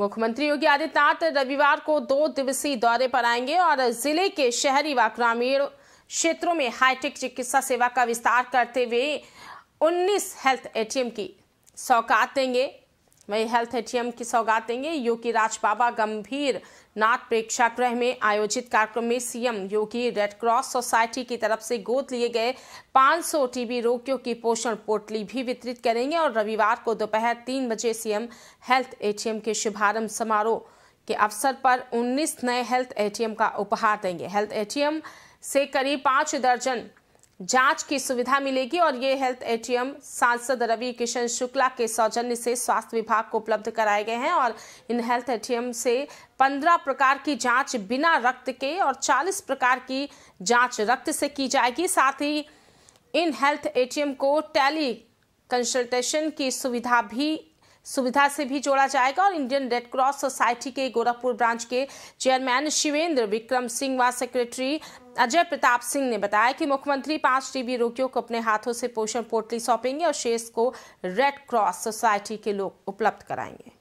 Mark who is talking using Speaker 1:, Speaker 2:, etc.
Speaker 1: मुख्यमंत्री योगी आदित्यनाथ रविवार को दो दिवसीय दौरे पर आएंगे और जिले के शहरी व ग्रामीण क्षेत्रों में हाईटेक चिकित्सा सेवा का विस्तार करते हुए 19 हेल्थ एटीएम की सौकात देंगे वहीं हेल्थ एटीएम की सौगात देंगे योगी राज बाबा गंभीर नाथ प्रेक्षागृह में आयोजित कार्यक्रम में CM Yogi red cross society की तरफ से गोद लिए गए 500 टीबी रोगियों की पोषण पोटली भी वितरित करेंगे और रविवार को दोपहर तीन बजे सीएम हेल्थ एटीएम के शुभारंभ समारोह के अवसर पर 19 नए हेल्थ एटीएम का उपहार देंगे हेल्थ एटीएम से करीब पाँच दर्जन जांच की सुविधा मिलेगी और ये हेल्थ एटीएम सांसद रवि किशन शुक्ला के सौजन्य से स्वास्थ्य विभाग को उपलब्ध कराए गए हैं और इन हेल्थ एटीएम से 15 प्रकार की जांच बिना रक्त के और 40 प्रकार की जांच रक्त से की जाएगी साथ ही इन हेल्थ एटीएम को टेली कंसल्टेशन की सुविधा भी सुविधा से भी जोड़ा जाएगा और इंडियन रेड क्रॉस सोसाइटी के गोरखपुर ब्रांच के चेयरमैन शिवेंद्र विक्रम सिंह व सेक्रेटरी अजय प्रताप सिंह ने बताया कि मुख्यमंत्री पांच टीबी रोगियों को अपने हाथों से पोषण पोटली सौंपेंगे और शेष को रेड क्रॉस सोसाइटी के लोग उपलब्ध कराएंगे